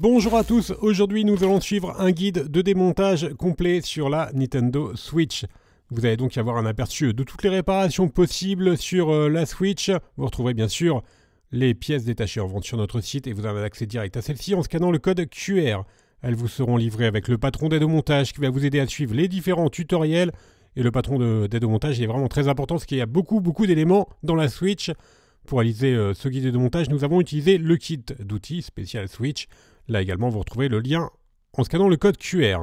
Bonjour à tous, aujourd'hui nous allons suivre un guide de démontage complet sur la Nintendo Switch. Vous allez donc y avoir un aperçu de toutes les réparations possibles sur euh, la Switch. Vous retrouverez bien sûr les pièces détachées en vente sur notre site et vous avez accès direct à celles-ci en scannant le code QR. Elles vous seront livrées avec le patron d'aide au montage qui va vous aider à suivre les différents tutoriels. Et le patron d'aide au montage est vraiment très important parce qu'il y a beaucoup beaucoup d'éléments dans la Switch. Pour réaliser euh, ce guide de montage, nous avons utilisé le kit d'outils spécial Switch, Là également, vous retrouvez le lien en scannant le code QR.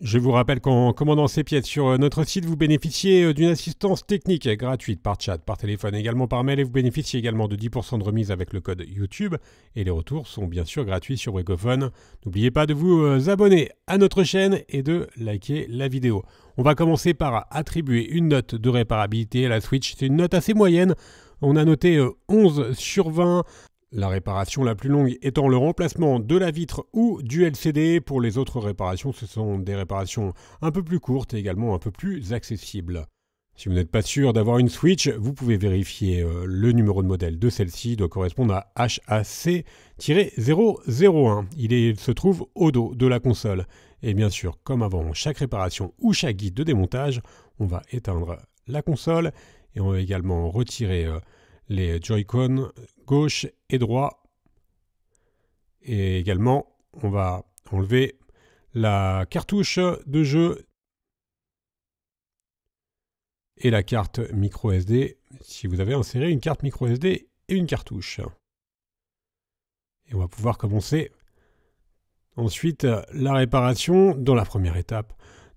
Je vous rappelle qu'en commandant ces pièces sur euh, notre site, vous bénéficiez euh, d'une assistance technique gratuite par chat, par téléphone, également par mail, et vous bénéficiez également de 10% de remise avec le code YouTube. Et les retours sont bien sûr gratuits sur Breakophone. N'oubliez pas de vous euh, abonner à notre chaîne et de liker la vidéo. On va commencer par attribuer une note de réparabilité à la Switch. C'est une note assez moyenne. On a noté 11 sur 20. La réparation la plus longue étant le remplacement de la vitre ou du LCD. Pour les autres réparations, ce sont des réparations un peu plus courtes et également un peu plus accessibles. Si vous n'êtes pas sûr d'avoir une Switch, vous pouvez vérifier euh, le numéro de modèle de celle-ci, doit correspondre à HAC-001. Il, se trouve au dos de la console. Et bien sûr, comme avant chaque réparation ou chaque guide de démontage, on va éteindre la console et on va également retirer euh, les Joy-Con gauche et droit. Et également, on va enlever la cartouche de jeu et la carte micro SD si vous avez inséré une carte micro SD et une cartouche. Et on va pouvoir commencer ensuite la réparation dans la première étape.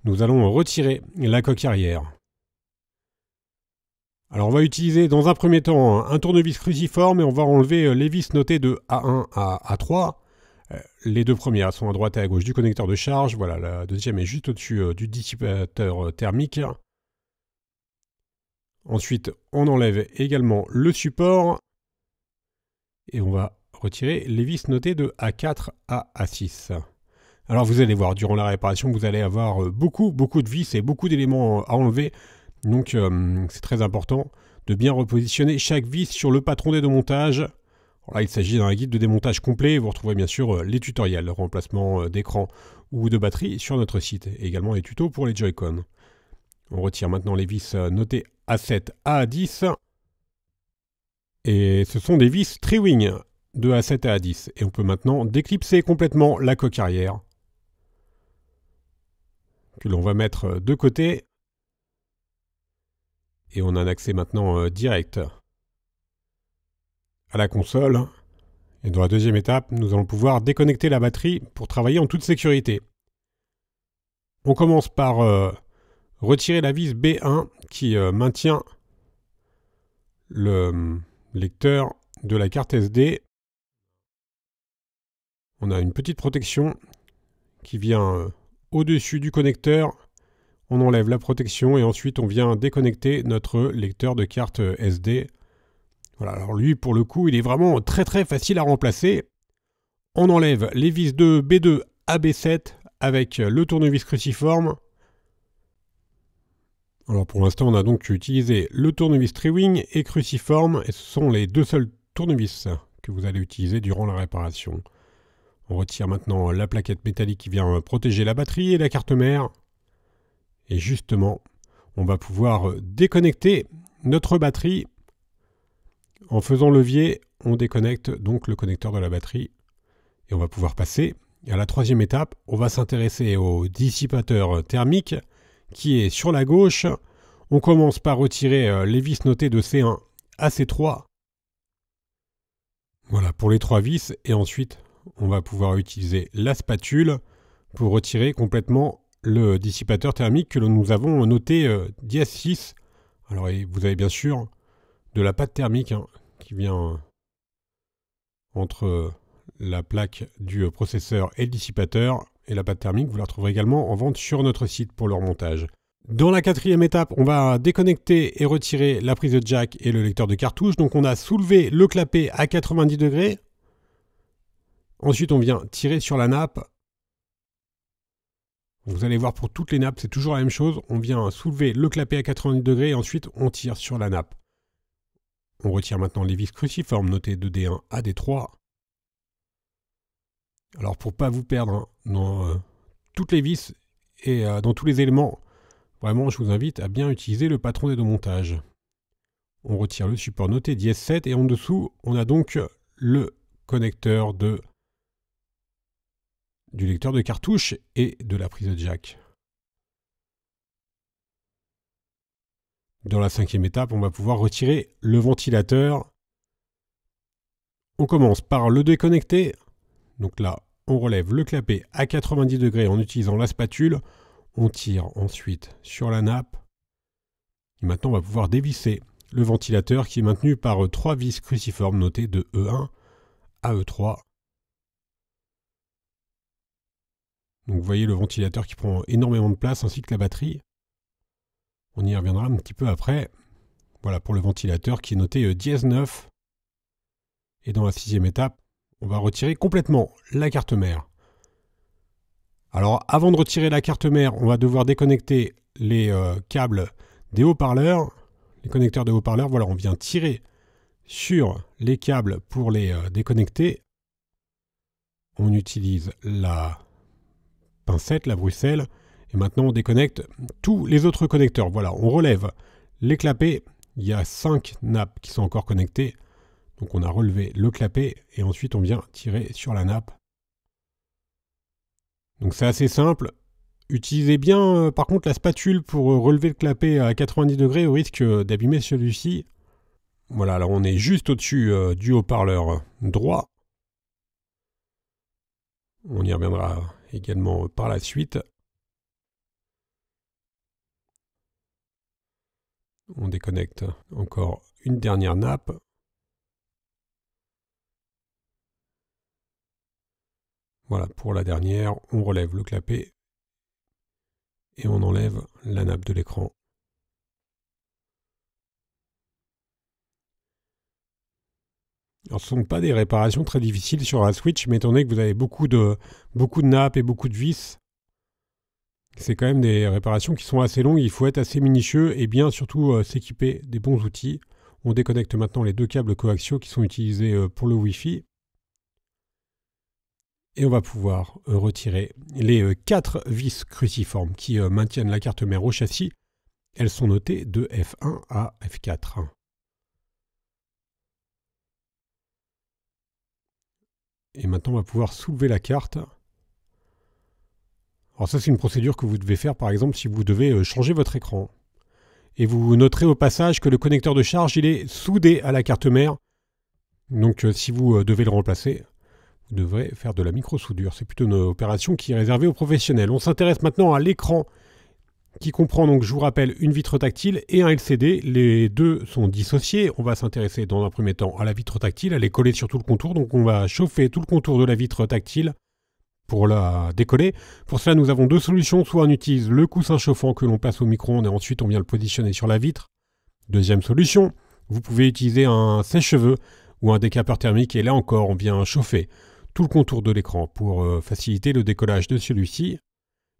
Nous allons retirer la coque arrière. Alors on va utiliser dans un premier temps un tournevis cruciforme et on va enlever euh, les vis notées de A1 à A3. Euh, les deux premières sont à droite et à gauche du connecteur de charge. Voilà, la deuxième est juste au-dessus euh, du dissipateur thermique. Ensuite, on enlève également le support et on va retirer les vis notées de A4 à A6. Alors vous allez voir, durant la réparation, vous allez avoir beaucoup, beaucoup de vis et beaucoup d'éléments à enlever. Donc euh, c'est très important de bien repositionner chaque vis sur le patron des deux montages. Là, il s'agit d'un guide de démontage complet. Vous retrouverez bien sûr euh, les tutoriels, le remplacement euh, d'écran ou de batterie sur notre site, et également les tutos pour les Joy-Con. On retire maintenant les vis notées A7, A10. Et ce sont des vis tri de A7 à A10. Et on peut maintenant déclipser complètement la coque arrière que l'on va mettre de côté et on a un accès maintenant euh, direct à la console. Et dans la deuxième étape, nous allons pouvoir déconnecter la batterie pour travailler en toute sécurité. On commence par euh, retirer la vis B1 qui euh, maintient le lecteur de la carte SD. On a une petite protection qui vient au-dessus du connecteur on enlève la protection et ensuite on vient déconnecter notre lecteur de carte SD. Voilà, alors lui pour le coup il est vraiment très très facile à remplacer. On enlève les vis de B2 à B7 avec le tournevis cruciforme. Alors pour l'instant on a donc utilisé le tournevis triwing et cruciforme et ce sont les deux seuls tournevis que vous allez utiliser durant la réparation. On retire maintenant la plaquette métallique qui vient protéger la batterie et la carte mère. Et justement, on va pouvoir euh, déconnecter notre batterie. En faisant levier, on déconnecte donc le connecteur de la batterie. Et on va pouvoir passer à la troisième étape. On va s'intéresser au dissipateur thermique qui est sur la gauche. On commence par retirer euh, les vis notées de C1 à C3. Voilà pour les trois vis. Et ensuite, on va pouvoir utiliser la spatule pour retirer complètement le dissipateur thermique que nous avons noté euh, 6 Alors vous avez bien sûr de la pâte thermique hein, qui vient euh, entre euh, la plaque du euh, processeur et le dissipateur. Et la pâte thermique, vous la retrouverez également en vente sur notre site pour leur montage. Dans la quatrième étape, on va déconnecter et retirer la prise de jack et le lecteur de cartouche. Donc on a soulevé le clapet à 90 degrés. Ensuite, on vient tirer sur la nappe vous allez voir pour toutes les nappes, c'est toujours la même chose. On vient soulever le clapet à 90 degrés et ensuite on tire sur la nappe. On retire maintenant les vis cruciformes notées de D1 à D3. Alors pour pas vous perdre hein, dans euh, toutes les vis et euh, dans tous les éléments, vraiment je vous invite à bien utiliser le patron des deux montages. On retire le support noté d 7 et en dessous on a donc le connecteur de du lecteur de cartouche et de la prise de jack. Dans la cinquième étape, on va pouvoir retirer le ventilateur. On commence par le déconnecter. Donc là, on relève le clapet à 90 degrés en utilisant la spatule. On tire ensuite sur la nappe. Et maintenant, on va pouvoir dévisser le ventilateur qui est maintenu par trois vis cruciformes notées de E1 à E3 Donc vous voyez le ventilateur qui prend énormément de place ainsi que la batterie. On y reviendra un petit peu après. Voilà pour le ventilateur qui est noté euh, dièse 9. Et dans la sixième étape, on va retirer complètement la carte mère. Alors avant de retirer la carte mère, on va devoir déconnecter les euh, câbles des haut-parleurs, les connecteurs de haut-parleurs. Voilà, on vient tirer sur les câbles pour les euh, déconnecter. On utilise la pincette, la Bruxelles. Et maintenant, on déconnecte tous les autres connecteurs. Voilà, on relève les clapets. Il y a 5 nappes qui sont encore connectées. Donc on a relevé le clapet et ensuite on vient tirer sur la nappe. Donc c'est assez simple. Utilisez bien euh, par contre la spatule pour euh, relever le clapet à 90 degrés au risque euh, d'abîmer celui-ci. Voilà, alors on est juste au-dessus du haut-parleur droit. On y reviendra également euh, par la suite. On déconnecte encore une dernière nappe. Voilà, pour la dernière, on relève le clapet et on enlève la nappe de l'écran. ce ne sont pas des réparations très difficiles sur un Switch, mais étant donné que vous avez beaucoup de, beaucoup de nappes et beaucoup de vis, c'est quand même des réparations qui sont assez longues. Il faut être assez minutieux et bien surtout euh, s'équiper des bons outils. On déconnecte maintenant les deux câbles coaxiaux qui sont utilisés euh, pour le Wi-Fi. Et on va pouvoir euh, retirer les quatre vis cruciformes qui maintiennent la carte mère au châssis. Elles sont notées de F1 à F4. Et maintenant, on va pouvoir soulever la carte. Alors ça, c'est une procédure que vous devez faire, par exemple, si vous devez euh, changer votre écran. Et vous noterez au passage que le connecteur de charge, il est soudé à la carte mère. Donc euh, si vous euh, devez le remplacer, vous devrez faire de la micro-soudure. C'est plutôt une opération qui est réservée aux professionnels. On s'intéresse maintenant à l'écran qui comprend donc, je vous rappelle, une vitre tactile et un LCD. Les deux sont dissociés. On va s'intéresser dans un premier temps à la vitre tactile. Elle est collée sur tout le contour, donc on va chauffer tout le contour de la vitre tactile pour la décoller. Pour cela, nous avons deux solutions. Soit on utilise le coussin chauffant que l'on passe au micro-ondes et ensuite on vient le positionner sur la vitre. Deuxième solution, vous pouvez utiliser un sèche-cheveux ou un décapeur thermique et là encore, on vient chauffer tout le contour de l'écran pour euh, faciliter le décollage de celui-ci.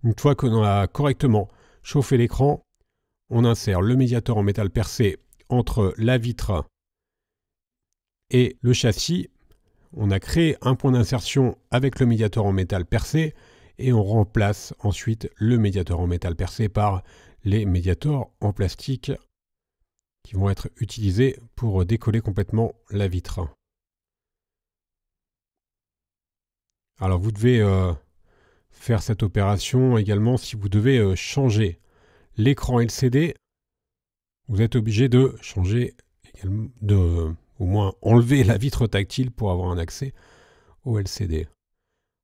Une fois qu'on a correctement chauffer l'écran. On insère le médiateur en métal percé entre la vitre et le châssis. On a créé un point d'insertion avec le médiateur en métal percé et on remplace ensuite le médiateur en métal percé par les médiateurs en plastique qui vont être utilisés pour décoller complètement la vitre. Alors vous devez euh, faire cette opération également si vous devez euh, changer l'écran LCD. Vous êtes obligé de changer de euh, au moins enlever la vitre tactile pour avoir un accès au LCD.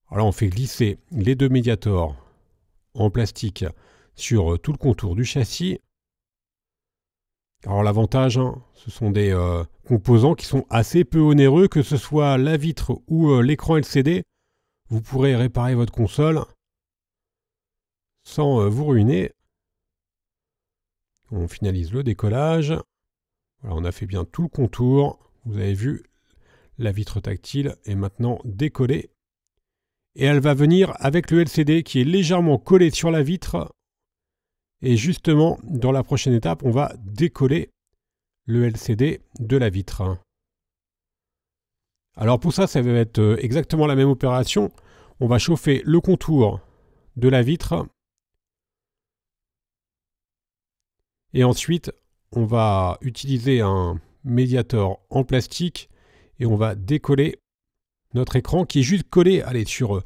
Alors on fait glisser les deux médiators en plastique sur euh, tout le contour du châssis. Alors l'avantage, hein, ce sont des composants qui sont assez peu onéreux, que ce soit la vitre ou l'écran LCD vous pourrez réparer votre console sans euh, vous ruiner. On finalise le décollage. Voilà, on a fait bien tout le contour. Vous avez vu, la vitre tactile est maintenant décollée. Et elle va venir avec le LCD qui est légèrement collé sur la vitre. Et justement, dans la prochaine étape, on va décoller le LCD de la vitre. Alors pour ça, ça va être euh, exactement la même opération. On va chauffer le contour de la vitre. Et ensuite, on va utiliser un médiateur en plastique et on va décoller notre écran qui est juste collé allez, sur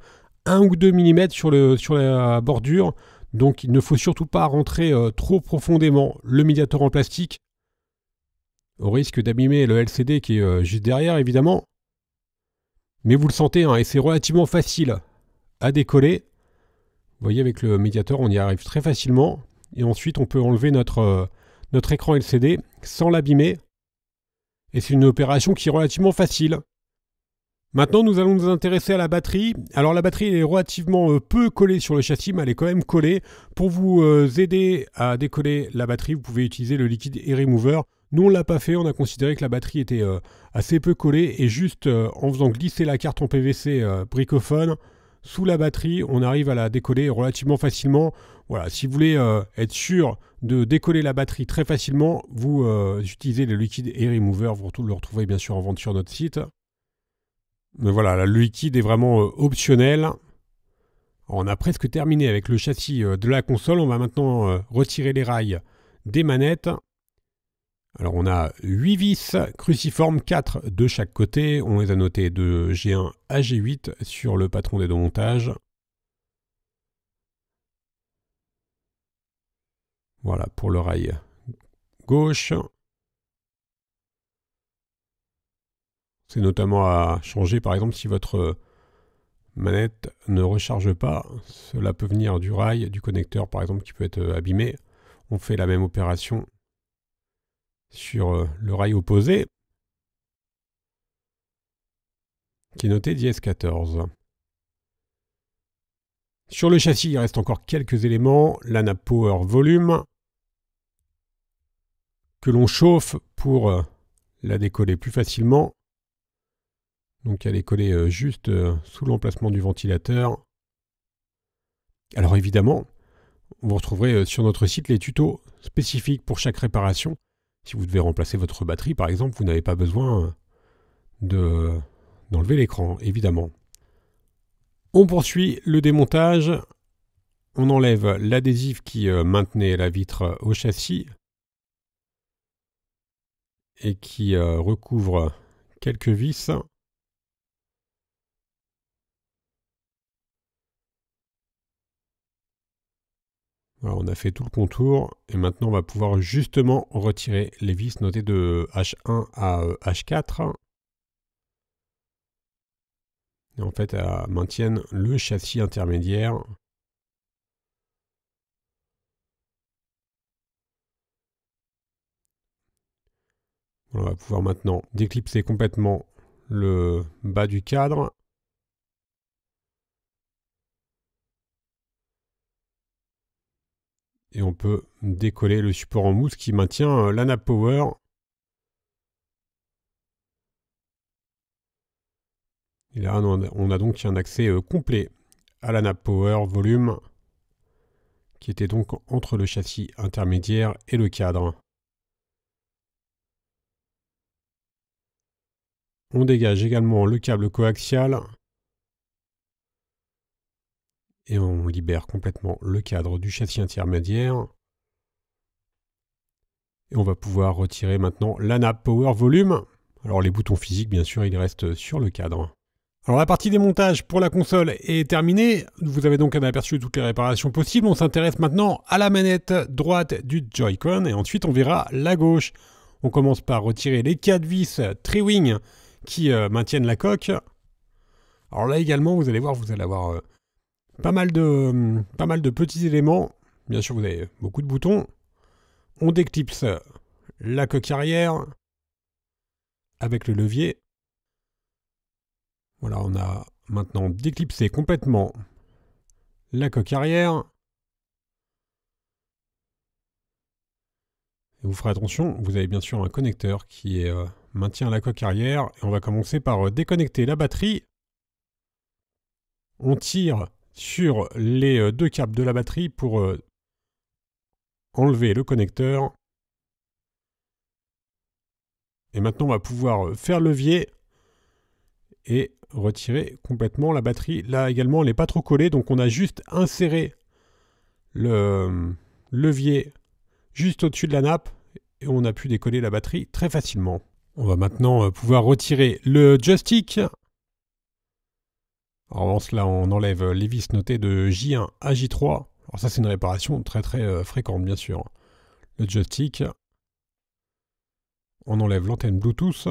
1 euh, ou 2 mm sur, le, sur la bordure. Donc il ne faut surtout pas rentrer euh, trop profondément le médiateur en plastique au risque d'abîmer le LCD qui est juste derrière évidemment. Mais vous le sentez, hein, et c'est relativement facile à décoller. Vous voyez, avec le médiateur, on y arrive très facilement. Et ensuite, on peut enlever notre, euh, notre écran LCD sans l'abîmer. Et c'est une opération qui est relativement facile. Maintenant, nous allons nous intéresser à la batterie. Alors, la batterie est relativement euh, peu collée sur le châssis, mais elle est quand même collée. Pour vous euh, aider à décoller la batterie, vous pouvez utiliser le liquide et remover nous, on l'a pas fait, on a considéré que la batterie était euh, assez peu collée et juste euh, en faisant glisser la carte en PVC euh, bricophone sous la batterie, on arrive à la décoller relativement facilement. Voilà, si vous voulez être sûr de décoller la batterie très facilement, vous utilisez le liquide Air Remover, vous le retrouvez bien sûr en vente sur notre site. Mais voilà, le liquide est vraiment optionnel. On a presque terminé avec le châssis de la console. On va maintenant retirer les rails des manettes. Alors on a 8 vis cruciformes, 4 de chaque côté. On les a notées de G1 à G8 sur le patron des deux montages. Voilà pour le rail gauche. C'est notamment à changer par exemple si votre manette ne recharge pas. Cela peut venir du rail, du connecteur par exemple qui peut être abîmé. On fait la même opération sur euh, le rail opposé, qui est noté 10 14 Sur le châssis, il reste encore quelques éléments, l'ANA Power Volume, que l'on chauffe pour euh, la décoller plus facilement. Donc elle est euh, juste sous l'emplacement du ventilateur. Alors évidemment, vous retrouverez sur notre site les tutos spécifiques pour chaque réparation si vous devez remplacer votre batterie, par exemple, vous n'avez pas besoin d'enlever l'écran, évidemment. On poursuit le démontage. On enlève l'adhésif qui euh, maintenait la vitre au châssis et qui euh, recouvre quelques vis. on a fait tout le contour et maintenant on va pouvoir justement retirer les vis notées de H1 à H4. Euh, et en fait, elles maintiennent le châssis intermédiaire. On va pouvoir maintenant déclipser complètement le bas du cadre et on peut décoller le support en mousse qui maintient euh, la power. Et là, on a donc un accès euh, complet à la power volume qui était donc entre le châssis intermédiaire et le cadre. On dégage également le câble coaxial et on libère complètement le cadre du châssis intermédiaire. Et on va pouvoir retirer maintenant la nappe Power Volume. Alors les boutons physiques, bien sûr, ils restent sur le cadre. Alors la partie des montages pour la console est terminée, vous avez donc un aperçu de toutes les réparations possibles, on s'intéresse maintenant à la manette droite du Joy-Con et ensuite on verra la gauche. On commence par retirer les 4 vis 3-Wing qui euh, maintiennent la coque. Alors là également vous allez voir, vous allez avoir euh, pas mal de, pas mal de petits éléments. Bien sûr, vous avez beaucoup de boutons. On déclipse la coque arrière avec le levier. Voilà, on a maintenant déclipsé complètement la coque arrière. Et vous ferez attention, vous avez bien sûr un connecteur qui euh, maintient la coque arrière. Et on va commencer par euh, déconnecter la batterie. On tire sur les euh, deux câbles de la batterie pour euh, enlever le connecteur. Et maintenant, on va pouvoir euh, faire levier et retirer complètement la batterie. Là également, elle n'est pas trop collée, donc on a juste inséré le levier juste au-dessus de la nappe et on a pu décoller la batterie très facilement. On va maintenant pouvoir retirer le joystick en revanche, là, on enlève euh, les vis notées de J1 à J3. Alors ça, c'est une réparation très très euh, fréquente, bien sûr. Le joystick. On enlève l'antenne Bluetooth.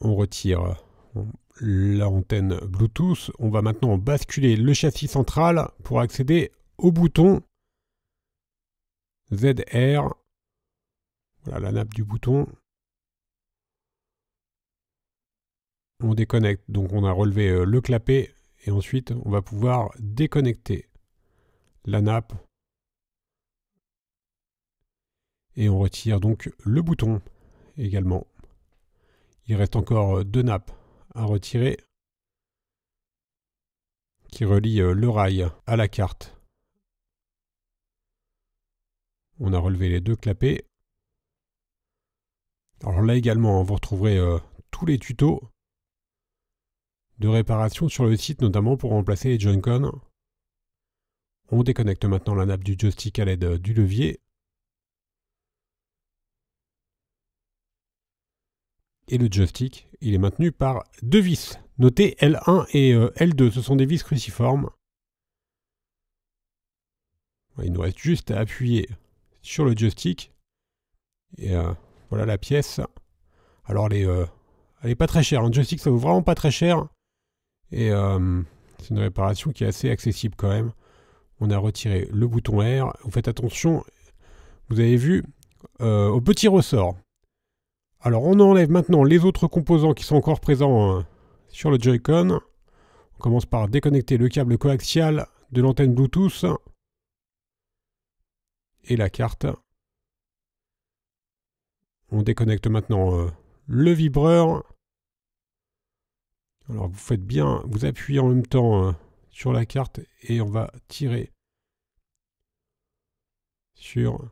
On retire euh, l'antenne Bluetooth. On va maintenant basculer le châssis central pour accéder au bouton ZR. Voilà la nappe du bouton. on déconnecte. Donc on a relevé euh, le clapet et ensuite on va pouvoir déconnecter la nappe et on retire donc le bouton également. Il reste encore euh, deux nappes à retirer qui relient euh, le rail à la carte. On a relevé les deux clapets. Alors là également, hein, vous retrouverez tous les tutos de réparation sur le site notamment pour remplacer les joy On déconnecte maintenant la nappe du joystick à l'aide du levier. Et le joystick, il est maintenu par deux vis, Notez L1 et euh, L2, ce sont des vis cruciformes. Il nous reste juste à appuyer sur le joystick. Et euh, voilà la pièce. Alors, elle euh, elle est pas très chère. Un hein. joystick, ça vaut vraiment pas très cher. Et euh, c'est une réparation qui est assez accessible quand même. On a retiré le bouton R. Vous faites attention, vous avez vu, euh, au petit ressort. Alors on enlève maintenant les autres composants qui sont encore présents hein, sur le Joy-Con. On commence par déconnecter le câble coaxial de l'antenne Bluetooth et la carte. On déconnecte maintenant euh, le vibreur alors vous faites bien, vous appuyez en même temps hein, sur la carte et on va tirer sur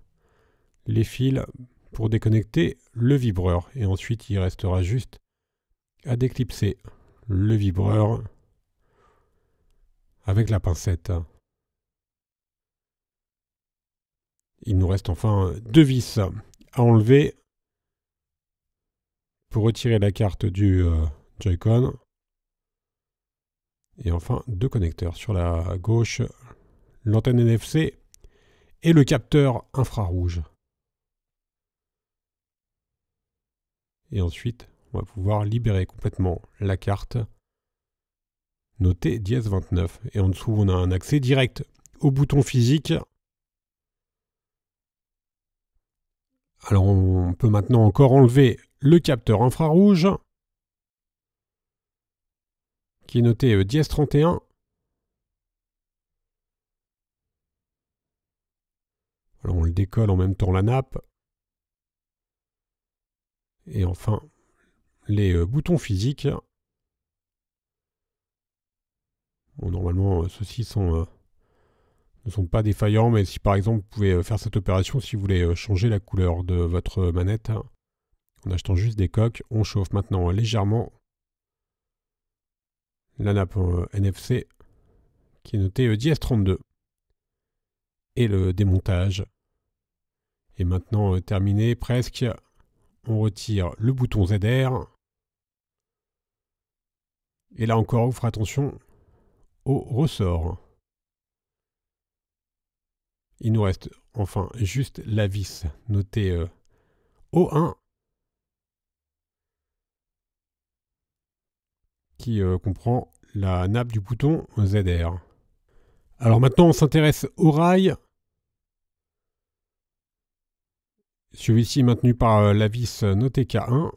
les fils pour déconnecter le vibreur. Et ensuite, il restera juste à déclipser le vibreur avec la pincette. Il nous reste enfin deux vis à enlever pour retirer la carte du euh, Joy-Con. Et enfin, deux connecteurs. Sur la gauche, l'antenne NFC et le capteur infrarouge. Et ensuite, on va pouvoir libérer complètement la carte. notée 1029. 29. Et en dessous, on a un accès direct au bouton physique. Alors, on peut maintenant encore enlever le capteur infrarouge qui est noté euh, dièse 31. Alors on le décolle en même temps la nappe. Et enfin, les euh, boutons physiques. Bon, normalement, euh, ceux-ci sont, euh, ne sont pas défaillants, mais si par exemple vous pouvez faire cette opération si vous voulez changer la couleur de votre manette en achetant juste des coques, on chauffe maintenant légèrement la nappe euh, NFC qui est notée euh, JS32. Et le démontage est maintenant euh, terminé presque. On retire le bouton ZR. Et là encore, on fera attention au ressort. Il nous reste enfin juste la vis notée O1 qui euh, comprend la nappe du bouton ZR. Alors maintenant, on s'intéresse au rail. Celui-ci est maintenu par euh, la vis notée K1.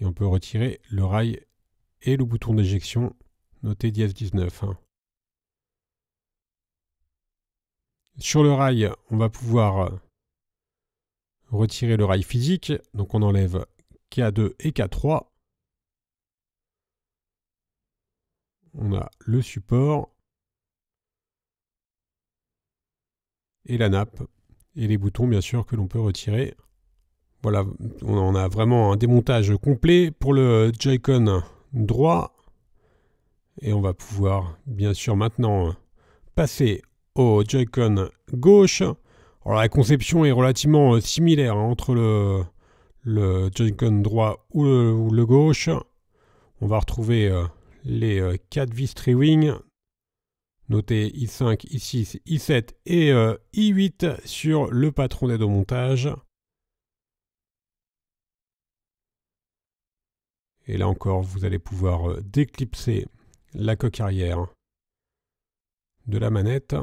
Et on peut retirer le rail et le bouton d'éjection noté dièse 19. Sur le rail, on va pouvoir euh, retirer le rail physique, donc on enlève K2 et K3. On a le support et la nappe et les boutons bien sûr que l'on peut retirer. Voilà, on a vraiment un démontage complet pour le Joy-Con droit. Et on va pouvoir bien sûr maintenant passer au Joy-Con gauche. Alors, la conception est relativement euh, similaire hein, entre le, le droit ou le, gauche. On va retrouver euh, les 4 euh, vis wing notées I5, I6, I7 et I8 sur le patron d'aide au montage. Et là encore, vous allez pouvoir déclipser la coque arrière de la manette.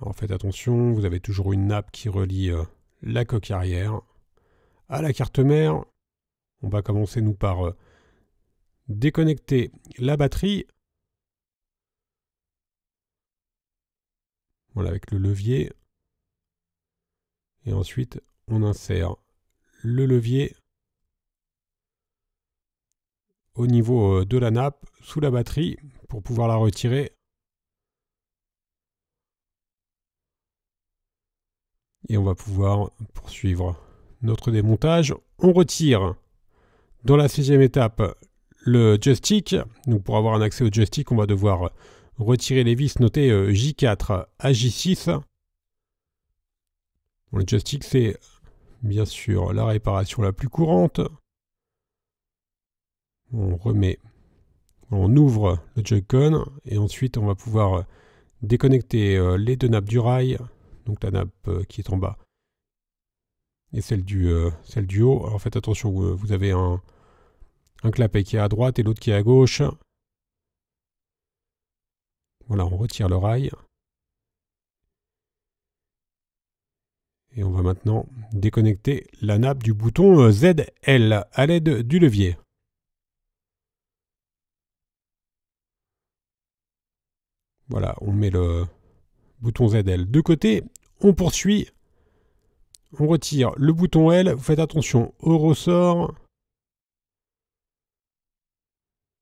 Alors faites attention, vous avez toujours une nappe qui relie euh, la coque arrière à la carte mère. On va commencer nous par euh, déconnecter la batterie. Voilà avec le levier. Et ensuite on insère le levier au niveau euh, de la nappe sous la batterie pour pouvoir la retirer et on va pouvoir poursuivre notre démontage. On retire dans la sixième étape le joystick. Donc pour avoir un accès au joystick, on va devoir retirer les vis notées euh, J4 à J6. le joystick, c'est bien sûr la réparation la plus courante. On remet, on ouvre le joycon et ensuite on va pouvoir déconnecter euh, les deux nappes du rail donc la nappe euh, qui est en bas et celle du, euh, celle du haut. Alors faites attention, euh, vous, avez un, un, clapet qui est à droite et l'autre qui est à gauche. Voilà, on retire le rail. Et on va maintenant déconnecter la nappe du bouton ZL à l'aide du levier. Voilà, on met le bouton ZL de côté on poursuit, on retire le bouton L, vous faites attention au ressort.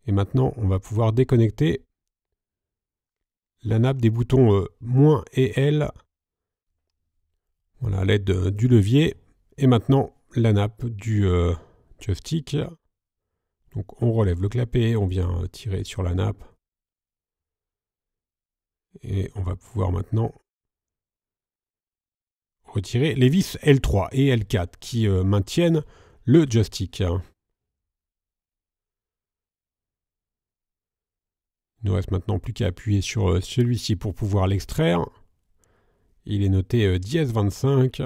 Et maintenant, on va pouvoir déconnecter la nappe des boutons euh, moins et L. Voilà, à l'aide euh, du levier. Et maintenant, la nappe euh, du joystick. Donc on relève le clapet, on vient tirer sur la nappe. Et on va pouvoir maintenant retirer les vis L3 et L4 qui euh, maintiennent le joystick. Il ne reste maintenant plus qu'à appuyer sur euh, celui-ci pour pouvoir l'extraire. Il est noté euh, dièse 25.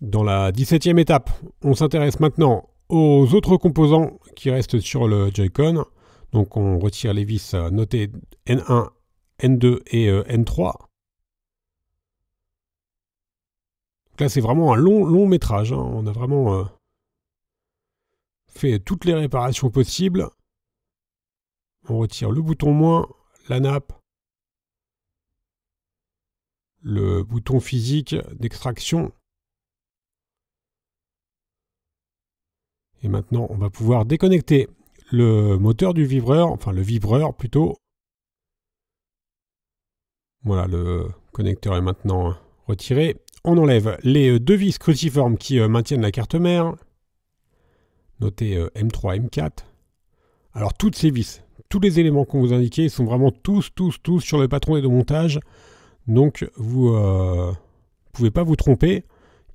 Dans la 17e étape, on s'intéresse maintenant aux autres composants qui restent sur le Joy-Con. Donc on retire les vis notées N1, N2 et N3. là, c'est vraiment un long, long métrage. Hein. On a vraiment euh, fait toutes les réparations possibles. On retire le bouton moins, la nappe, le bouton physique d'extraction. Et maintenant, on va pouvoir déconnecter le moteur du vibreur, enfin le vibreur plutôt. Voilà, le connecteur est maintenant retiré on enlève les euh, deux vis cruciformes qui euh, maintiennent la carte mère. Notez M3, euh, M4. Alors toutes ces vis, tous les éléments qu'on vous indiquait sont vraiment tous, tous, tous sur le patron de montage Donc vous ne pouvez pas vous tromper.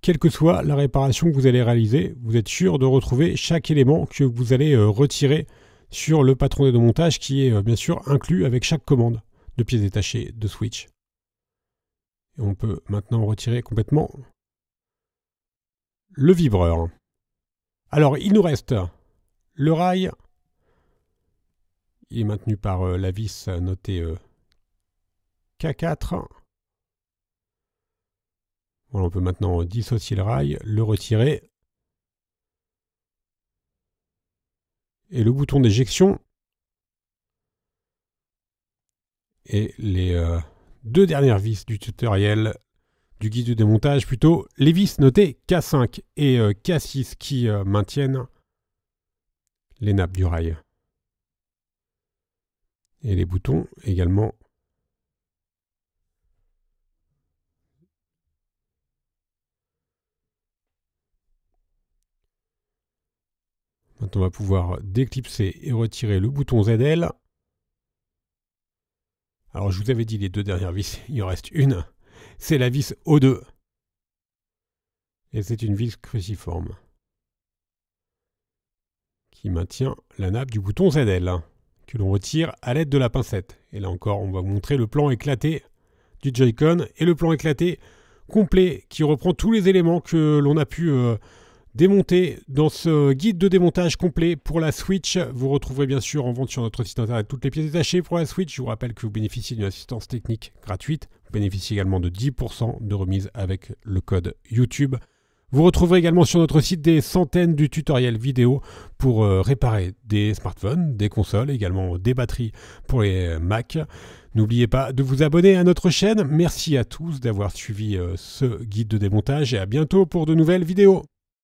Quelle que soit la réparation que vous allez réaliser, vous êtes sûr de retrouver chaque élément que vous allez retirer sur le patron de montage qui est bien sûr inclus avec chaque commande de pièces détachées de switch. Et on peut maintenant retirer complètement le vibreur. Alors, il nous reste le rail. Il est maintenu par euh, la vis notée euh, K4. on peut maintenant dissocier le rail, le retirer. Et le bouton d'éjection et les euh, deux dernières vis du tutoriel, du guide de démontage plutôt, les vis notées K5 et euh, K6 qui euh, maintiennent les nappes du rail. Et les boutons également. Maintenant, on va pouvoir déclipser et retirer le bouton ZL. Alors je vous avais dit les deux dernières vis, il en reste une. C'est la vis O2. Et c'est une vis cruciforme qui maintient la nappe du bouton ZL que l'on retire à l'aide de la pincette. Et là encore, on va vous montrer le plan éclaté du Joy-Con et le plan éclaté complet qui reprend tous les éléments que l'on a pu euh, démonter. Dans ce guide de démontage complet pour la Switch, vous retrouverez bien sûr en vente sur notre site internet toutes les pièces détachées pour la Switch. Je vous rappelle que vous bénéficiez d'une assistance technique gratuite. Vous bénéficiez également de 10% de remise avec le code YouTube. Vous retrouverez également sur notre site des centaines de tutoriels vidéo pour euh, réparer des smartphones, des consoles, également des batteries pour les Mac. N'oubliez pas de vous abonner à notre chaîne. Merci à tous d'avoir suivi euh, ce guide de démontage et à bientôt pour de nouvelles vidéos.